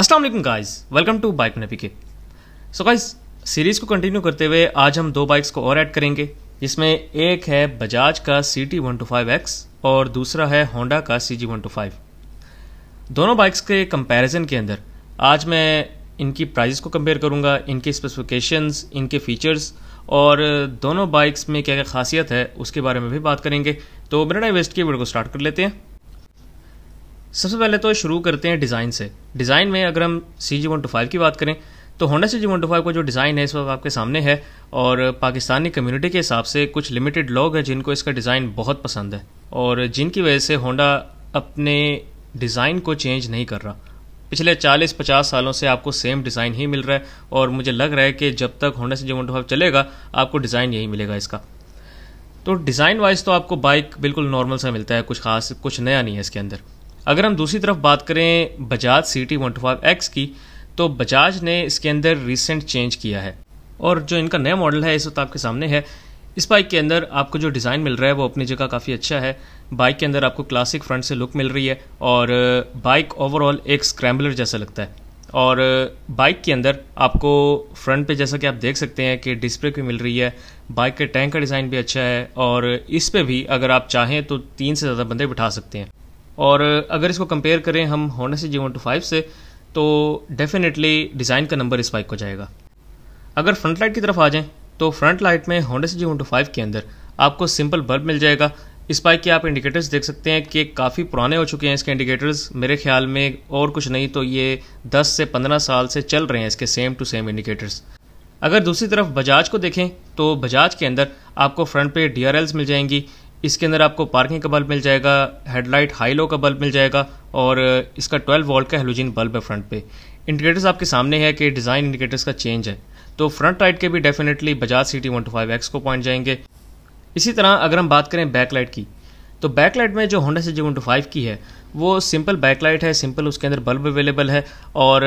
अस्सलाम वालेकुम guys welcome to bike के सो गाइस सीरीज को कंटिन्यू करते हुए आज हम दो बाइक्स को और ऐड करेंगे जिसमें एक है बजाज का C T one two five X और दूसरा है होंडा का C G one two five दोनों बाइक्स के कंपैरिजन के अंदर आज मैं इनकी प्राइस को कंपेयर करूंगा इनकी स्पेसिफिकेशंस इनके फीचर्स और दोनों बाइक्स में क्या क्या खासियत है उसके बारे में भी बात करेंगे तो बिना वेस्ट की वीडियो को स्टार्ट कर लेते हैं सबसे पहले तो शुरू करते हैं डिज़ाइन से डिज़ाइन में अगर हम C G one two five की बात करें तो Honda C G one two five का जो डिज़ाइन है इस वक्त आपके सामने है और पाकिस्तानी कम्युनिटी के हिसाब से कुछ लिमिटेड लोग हैं जिनको इसका डिज़ाइन बहुत पसंद है और जिनकी वजह से होंडा अपने डिज़ाइन को चेंज नहीं कर रहा पिछले 40-50 सालों से आपको सेम डिज़ाइन ही मिल रहा है और मुझे लग रहा है कि जब तक Honda C G one two five चलेगा आपको डिज़ाइन यही मिलेगा इसका तो डिज़ाइन वाइज तो आपको बाइक बिल्कुल नॉर्मल सा मिलता है कुछ खास कुछ नया नहीं है इसके अंदर अगर हम दूसरी तरफ बात करें Bajaj C T one two five X की तो बजाज ने इसके अंदर रिसेंट चेंज किया है और जो इनका नया मॉडल है इस वक्त आपके सामने है इस बाइक के अंदर आपको जो डिज़ाइन मिल रहा है वो अपनी जगह काफ़ी अच्छा है बाइक के अंदर आपको क्लासिक फ्रंट से लुक मिल रही है और बाइक uh, ओवरऑल एक स्क्रैम्बलर जैसा लगता है और बाइक uh, के अंदर आपको फ्रंट पे जैसा कि आप देख सकते हैं कि डिस्प्ले भी मिल रही है बाइक के टैंक का डिज़ाइन भी अच्छा है और इस पर भी अगर आप चाहें तो तीन से ज़्यादा बंदे बिठा सकते हैं और अगर इसको कंपेयर करें हम होंडा से जी वन टू फाइव से तो डेफिनेटली डिज़ाइन का नंबर इस बाइक को जाएगा अगर फ्रंट लाइट की तरफ आ जाएं तो फ्रंट लाइट में होंडा से जी वन टू फाइव के अंदर आपको सिंपल बल्ब मिल जाएगा इस बाइक के आप इंडिकेटर्स देख सकते हैं कि काफ़ी पुराने हो चुके हैं इसके इंडिकेटर्स मेरे ख्याल में और कुछ नहीं तो ये 10 से 15 साल से चल रहे हैं इसके सेम टू सेम इंडिकेटर्स अगर दूसरी तरफ बजाज को देखें तो बजाज के अंदर आपको फ्रंट पे डी मिल जाएंगी इसके अंदर आपको पार्किंग का बल्ब मिल जाएगा हेडलाइट हाई लो का बल्ब मिल जाएगा और इसका 12 वोल्ट का हेलोजिन बल्ब है फ्रंट पे इंडिकेटर्स आपके सामने है कि डिज़ाइन इंडिकेटर्स का चेंज है तो फ्रंट लाइट के भी definitely Bajaj C T one two five X को पॉइंट जाएंगे इसी तरह अगर हम बात करें बैक लाइट की तो बैक लाइट में जो Honda C G one two five की है वो सिंपल बैक लाइट है सिंपल उसके अंदर बल्ब अवेलेबल है और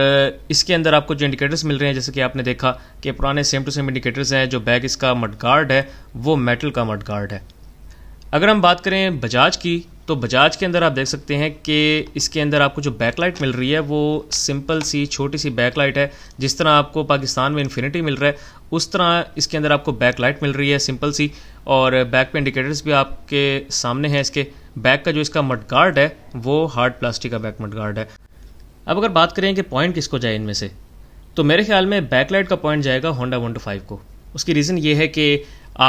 इसके अंदर आपको जो इंडिकेटर्स मिल रहे हैं जैसे कि आपने देखा कि पुराने सेम टू सेम इंडिकेटर्स हैं जो बैक इसका मड गार्ड है वो मेटल का मड गार्ड है अगर हम बात करें बजाज की तो बजाज के अंदर आप देख सकते हैं कि इसके अंदर आपको जो बैकलाइट मिल रही है वो सिंपल सी छोटी सी बैकलाइट है जिस तरह आपको पाकिस्तान में इन्फिनिटी मिल रहा है उस तरह इसके अंदर आपको बैकलाइट मिल रही है सिंपल सी और बैक पे इंडिकेटर्स भी आपके सामने हैं इसके बैक का जो इसका मटगार्ड है वो हार्ड प्लास्टिक का बैक मटगार्ड है अब अगर बात करें कि पॉइंट किसको जाए इनमें से तो मेरे ख्याल में बैकलाइट का पॉइंट जाएगा होंडा वन को उसकी रीज़न ये है कि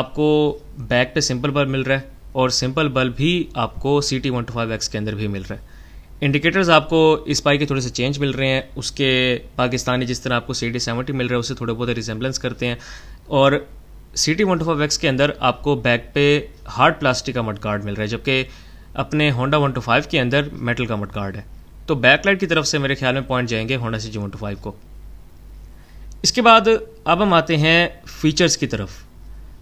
आपको बैक पे सिंपल बल्ब मिल रहा है और सिंपल बल्ब भी आपको C T one two five X के अंदर भी मिल रहा है इंडिकेटर्स आपको इस पाई के थोड़े से चेंज मिल रहे हैं उसके पाकिस्तानी जिस तरह आपको सी टी सेवेंटी मिल रहा है उससे थोड़े बहुत रिजेंबलेंस करते हैं और C T one two five X के अंदर आपको बैक पे हार्ड प्लास्टिक का मड गार्ड मिल रहा है जबकि अपने होंडा वन टू फाइव के अंदर मेटल का मड गार्ड है तो बैकलाइट की तरफ से मेरे ख्याल में पॉइंट जाएंगे Honda C T one two five को इसके बाद अब हम आते हैं फीचर्स की तरफ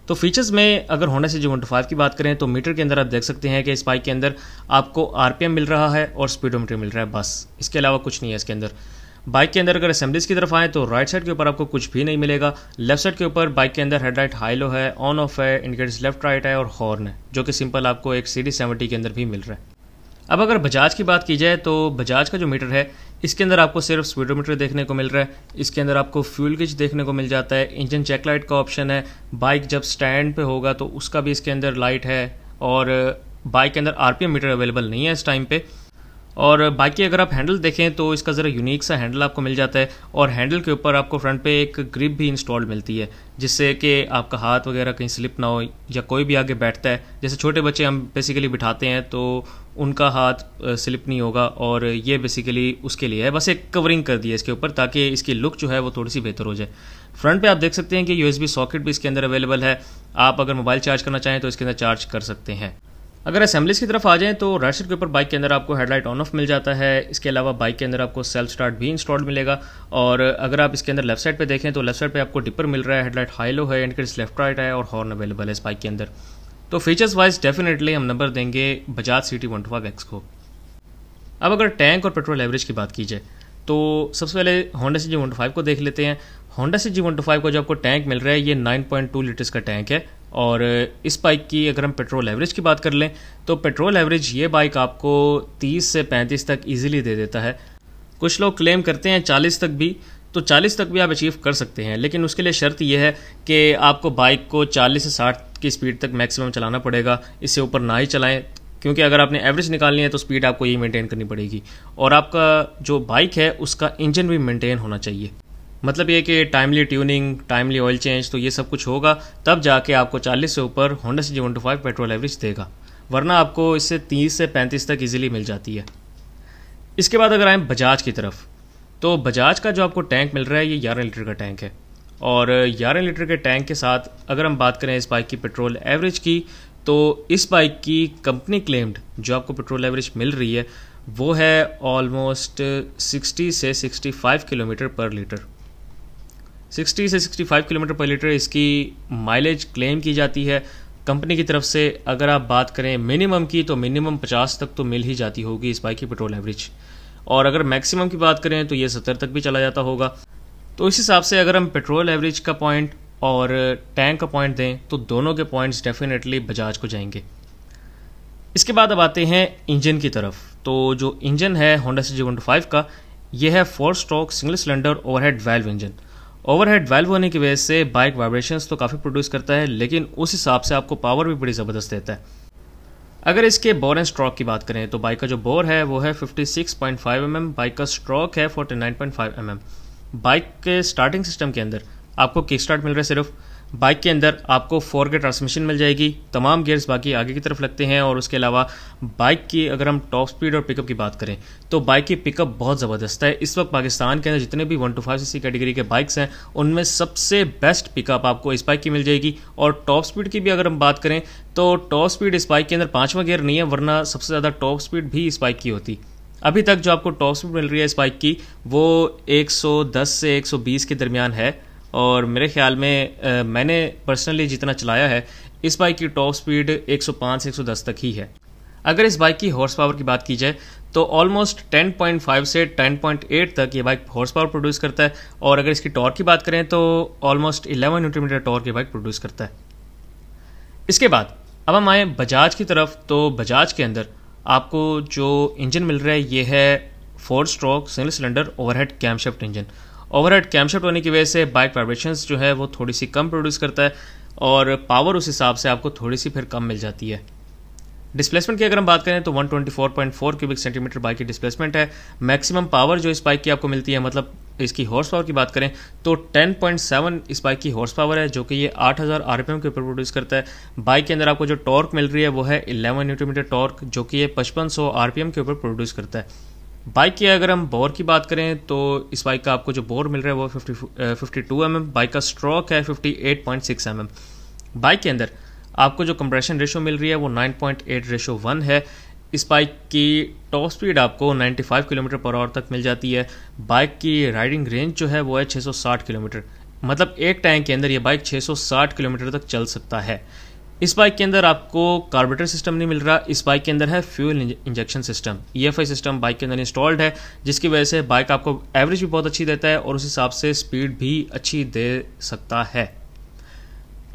तो फीचर्स में अगर होंडा से जी वन फाइव की बात करें तो मीटर के अंदर आप देख सकते हैं कि इस बाइक के अंदर आपको आरपीएम मिल रहा है और स्पीडोमीटर मिल रहा है बस इसके अलावा कुछ नहीं है इसके अंदर बाइक के अंदर अगर असेंबलीज की तरफ आएँ तो राइट साइड के ऊपर आपको कुछ भी नहीं मिलेगा लेफ्ट साइड के ऊपर बाइक के अंदर हेडलाइट हाई लो है ऑन ऑफ है इंडिकेटर्स लेफ्ट राइट है और हॉर्न है जो कि सिंपल आपको एक सी डी सेवेंटी के अंदर भी मिल रहा है अब अगर बजाज की बात की जाए तो बजाज का जो मीटर है इसके अंदर आपको सिर्फ स्पीडोमीटर देखने को मिल रहा है इसके अंदर आपको फ्यूल गिज देखने को मिल जाता है इंजन चेक लाइट का ऑप्शन है बाइक जब स्टैंड पे होगा तो उसका भी इसके अंदर लाइट है और बाइक के अंदर आरपीएम मीटर अवेलेबल नहीं है इस टाइम पे और बाकी अगर आप हैंडल देखें तो इसका ज़रा यूनिक सा हैंडल आपको मिल जाता है और हैंडल के ऊपर आपको फ्रंट पे एक ग्रिप भी इंस्टॉल मिलती है जिससे कि आपका हाथ वगैरह कहीं स्लिप ना हो या कोई भी आगे बैठता है जैसे छोटे बच्चे हम बेसिकली बिठाते हैं तो उनका हाथ स्लिप नहीं होगा और ये बेसिकली उसके लिए है बस एक कवरिंग कर दी है इसके ऊपर ताकि इसकी लुक जो है वो थोड़ी सी बेहतर हो जाए फ्रंट पे आप देख सकते हैं कि यू सॉकेट भी इसके अंदर अवेलेबल है आप अगर मोबाइल चार्ज करना चाहें तो इसके अंदर चार्ज कर सकते हैं अगर असेंबलीज की तरफ आ जाएं तो राइट साइड के ऊपर बाइक के अंदर आपको हेडलाइट ऑन ऑफ मिल जाता है इसके अलावा बाइक के अंदर आपको सेल्फ स्टार्ट भी इंस्टॉल्ड मिलेगा और अगर आप इसके अंदर लेफ्ट साइड पे देखें तो लेफ्ट साइड पे आपको डिपर मिल रहा है हेडलाइट हाई लो है एंड लेफ्ट राइट है और हॉर्न अवेलेबल है इस बाइक के अंदर तो फीचर्स वाइज डेफिनेटली हम नंबर देंगे Bajaj C T one two five X को अब अगर टैंक और पेट्रोल एवरेज की बात की जाए तो सबसे पहले Honda C G one two five को देख लेते हैं Honda C G one two five का जो आपको टैंक मिल रहा है ये नाइन पॉइंट टू लीटर्स का टैंक है और इस बाइक की अगर हम पेट्रोल एवरेज की बात कर लें तो पेट्रोल एवरेज ये बाइक आपको 30 से 35 तक इजीली दे देता है कुछ लोग क्लेम करते हैं 40 तक भी तो 40 तक भी आप अचीव कर सकते हैं लेकिन उसके लिए शर्त यह है कि आपको बाइक को चालीस से साठ की स्पीड तक मैक्सिमम चलाना पड़ेगा इससे ऊपर ना ही चलाएं क्योंकि अगर आपने एवरेज निकालनी है तो स्पीड आपको ये मेंटेन करनी पड़ेगी और आपका जो बाइक है उसका इंजन भी मेंटेन होना चाहिए मतलब ये कि timely tuning timely oil change तो ये सब कुछ होगा तब जाके आपको 40 से ऊपर Honda C G one two five petrol average देगा वरना आपको इससे 30 से 35 तक इजीली मिल जाती है इसके बाद अगर आए बजाज की तरफ तो बजाज का जो आपको टैंक मिल रहा है ये ग्यारह लीटर का टैंक है और 11 लीटर के टैंक के साथ अगर हम बात करें इस बाइक की पेट्रोल एवरेज की तो इस बाइक की कंपनी क्लेम्ड जो आपको पेट्रोल एवरेज मिल रही है वो है ऑलमोस्ट 60 से 65 किलोमीटर पर लीटर 60 से 65 किलोमीटर पर लीटर इसकी माइलेज क्लेम की जाती है कंपनी की तरफ से अगर आप बात करें मिनिमम की तो मिनिमम 50 तक तो मिल ही जाती होगी इस बाइक की पेट्रोल एवरेज और अगर मैक्सिमम की बात करें तो ये 70 तक भी चला जाता होगा तो इस हिसाब से अगर हम पेट्रोल एवरेज का पॉइंट और टैंक का पॉइंट दें तो दोनों के पॉइंट्स डेफिनेटली बजाज को जाएंगे इसके बाद अब आते हैं इंजन की तरफ तो जो इंजन है Honda C G one five का यह है four stroke single cylinder overhead valve engine overhead valve होने की वजह से बाइक वाइब्रेशंस तो काफ़ी प्रोड्यूस करता है लेकिन उस हिसाब से आपको पावर भी बड़ी ज़बरदस्त देता है अगर इसके बोर एंड स्ट्रोक की बात करें तो बाइक का जो बोर है वो है 56.5 mm बाइक का स्ट्रोक है 49.5 mm बाइक के स्टार्टिंग सिस्टम के अंदर आपको किक स्टार्ट मिल रहा है सिर्फ बाइक के अंदर आपको फोर के ट्रांसमिशन मिल जाएगी तमाम गियर्स बाकी आगे की तरफ लगते हैं और उसके अलावा बाइक की अगर हम टॉप स्पीड और पिकअप की बात करें तो बाइक की पिकअप बहुत ज़बरदस्त है इस वक्त पाकिस्तान के अंदर जितने भी one two five C category के बाइक्स हैं उनमें सबसे बेस्ट पिकअप आपको इस बाइक की मिल जाएगी और टॉप स्पीड की भी अगर हम बात करें तो टॉप स्पीड इस बाइक के अंदर पाँचवा गियर नहीं है वरना सबसे ज़्यादा टॉप स्पीड भी इस बाइक की होती अभी तक जो आपको टॉप स्पीड मिल रही है इस बाइक की वो 110 से 120 के दरमियान है और मेरे ख्याल में आ, मैंने पर्सनली जितना चलाया है इस बाइक की टॉप स्पीड 105 से 110 तक ही है अगर इस बाइक की हॉर्स पावर की बात की जाए तो ऑलमोस्ट 10.5 से 10.8 तक ये बाइक हॉर्स पावर प्रोड्यूस करता है और अगर इसकी टॉर्क की बात करें तो ऑलमोस्ट 11 न्यूटन मीटर टॉर्क ये बाइक प्रोड्यूस करता है इसके बाद अब हम आए बजाज की तरफ तो बजाज के अंदर आपको जो इंजन मिल रहा है ये है four stroke single cylinder overhead camshaft engine overhead camshaft होने की वजह से बाइक वाइब्रेशंस जो है वो थोड़ी सी कम प्रोड्यूस करता है और पावर उस हिसाब से आपको थोड़ी सी फिर कम मिल जाती है डिस्प्लेसमेंट की अगर हम बात करें तो 124.4 क्यूबिक सेंटीमीटर बाइक की डिस्प्लेसमेंट है मैक्सिमम पावर जो इस बाइक की आपको मिलती है मतलब इसकी हॉर्स पावर की बात करें तो 10.7 इस बाइक की हॉर्स पावर है जो कि ये 8000 आरपीएम के ऊपर प्रोड्यूस करता है बाइक के अंदर आपको जो टॉर्क मिल रही है वो है इलेवन न्यूटन मीटर टॉर्क जो कि ये 5500 आरपीएम के ऊपर प्रोड्यूस करता है बाइक की अगर हम बोर की बात करें तो इस बाइक का आपको जो बोर मिल रहा है वो fifty fifty two M M bike का स्ट्रॉक है fifty eight point six bike के अंदर आपको जो कंप्रेशन रेशो मिल रही है वो nine point eight ratio one है इस बाइक की टॉप स्पीड आपको 95 किलोमीटर पर आवर तक मिल जाती है बाइक की राइडिंग रेंज जो है वो है 660 किलोमीटर मतलब एक टैंक के अंदर ये बाइक 660 किलोमीटर तक चल सकता है इस बाइक के अंदर आपको कार्बोरेटर सिस्टम नहीं मिल रहा इस बाइक के अंदर है fuel injection system E system bike के अंदर इंस्टॉल्ड है जिसकी वजह से बाइक आपको एवरेज भी बहुत अच्छी देता है और उस हिसाब से स्पीड भी अच्छी दे सकता है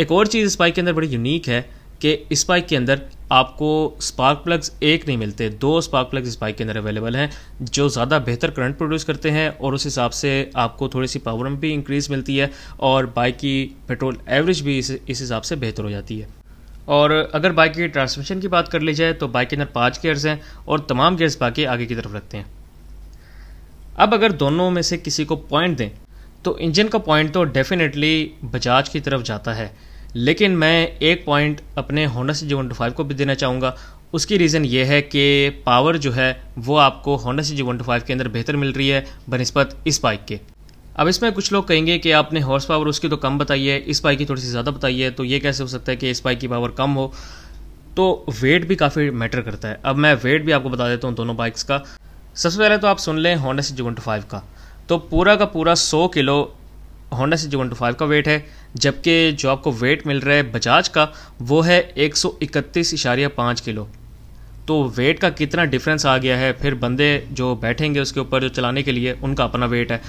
एक और चीज़ इस बाइक के अंदर बड़ी यूनिक है कि इस बाइक के अंदर आपको स्पार्क प्लग्स एक नहीं मिलते दो स्पार्क प्लग्स इस बाइक के अंदर अवेलेबल हैं जो ज़्यादा बेहतर करंट प्रोड्यूस करते हैं और उस हिसाब से आपको थोड़ी सी पावर में भी इंक्रीज़ मिलती है और बाइक की पेट्रोल एवरेज भी इस हिसाब से बेहतर हो जाती है और अगर बाइक की ट्रांसमिशन की बात कर ली जाए तो बाइक के अंदर पाँच गेयर्स हैं और तमाम गेयर्स बाकी आगे की तरफ रखते हैं अब अगर दोनों में से किसी को पॉइंट दें तो इंजन का पॉइंट तो डेफिनेटली बजाज की तरफ जाता है लेकिन मैं एक पॉइंट अपने Honda C G one two five को भी देना चाहूँगा उसकी रीज़न ये है कि पावर जो है वो आपको Honda C G one two five के अंदर बेहतर मिल रही है बनस्पत इस बाइक के अब इसमें कुछ लोग कहेंगे कि आपने हॉर्स पावर उसकी तो कम बताई है इस बाइक की थोड़ी सी ज़्यादा बताई है तो ये कैसे हो सकता है कि इस बाइक की पावर कम हो तो वेट भी काफ़ी मैटर करता है अब मैं वेट भी आपको बता देता हूँ दोनों बाइक्स का सबसे पहले तो आप सुन लें Honda C G one two five का तो पूरा का पूरा सौ kilo Honda C one two five का वेट है जबकि जो आपको वेट मिल रहा है बजाज का वो है एक सौ इकतीस इशारिया पाँच किलो तो वेट का कितना डिफरेंस आ गया है फिर बंदे जो बैठेंगे उसके ऊपर जो चलाने के लिए उनका अपना वेट है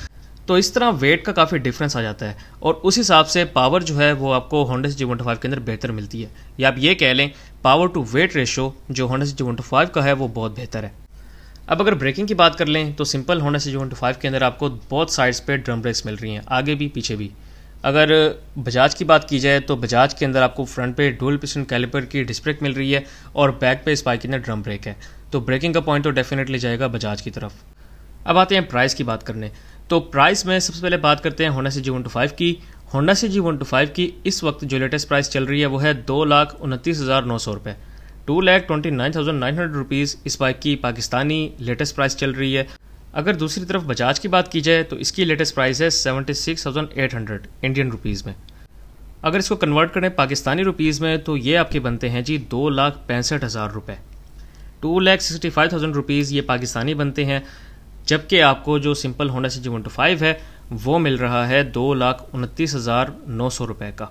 तो इस तरह वेट का काफ़ी डिफरेंस आ जाता है और उस हिसाब से पावर जो है वो आपको होंडा सी वन के अंदर बेहतर मिलती है या आप ये कह लें पावर टू वेट रेशो जो होंडा सी वन का है वो बहुत बेहतर है अब अगर ब्रेकिंग की बात कर लें तो सिंपल होने से जो इंटू फाइव के अंदर आपको बहुत साइड्स पे ड्रम ब्रेक्स मिल रही हैं आगे भी पीछे भी अगर बजाज की बात की जाए तो बजाज के अंदर आपको फ्रंट पे डोल पिस्टन कैलिपर की डिस्क ब्रेक मिल रही है और बैक पे स्पाइक के अंदर ड्रम ब्रेक है तो ब्रेकिंग का पॉइंट तो डेफिनेटली जाएगा बजाज की तरफ अब आते हैं प्राइस की बात करने तो प्राइस में सबसे पहले बात करते हैं Honda C G one two five की Honda C G one two five की इस वक्त जो लेटेस्ट प्राइस चल रही है वो है दो लाख उनतीस हज़ार नौ सौ रुपये two lakh twenty nine thousand nine hundred rupees इस बाइक की पाकिस्तानी लेटेस्ट प्राइस चल रही है अगर दूसरी तरफ बजाज की बात की जाए तो इसकी लेटेस्ट प्राइस है seventy six thousand eight hundred Indian rupees में अगर इसको कन्वर्ट करें पाकिस्तानी रुपीज़ में तो ये आपके बनते हैं जी दो लाख पैंसठ हज़ार रुपये two lakh sixty five thousand rupees ये पाकिस्तानी बनते हैं जबकि आपको जो simple Honda C G one two five है वो मिल रहा है दो लाख उनतीस हज़ार नौ सौ रुपये का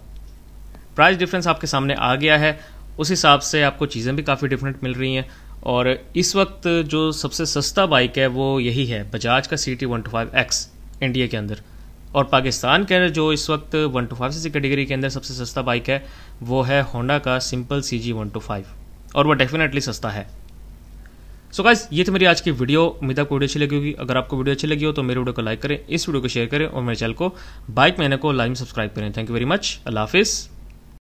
प्राइस डिफरेंस आपके सामने आ गया है उस हिसाब से आपको चीज़ें भी काफ़ी डिफरेंट मिल रही हैं और इस वक्त जो सबसे सस्ता बाइक है वो यही है बजाज का C T one two five X India के अंदर और पाकिस्तान के अंदर जो इस वक्त one two five C category के अंदर सबसे सस्ता बाइक है वो है होंडा का simple C G one two five और वो डेफिनेटली सस्ता है सो so गाइज ये थी मेरी आज की वीडियो उम्मीद आपको वीडियो अच्छी लगी होगी अगर आपको वीडियो अच्छी लगी हो तो मेरे वीडियो को लाइक करें इस वीडियो को शेयर करें और मेरे चैनल को बाइक मैंने को लाइव सब्सक्राइब करें थैंक यू वेरी मच अल्लाह हाफिज़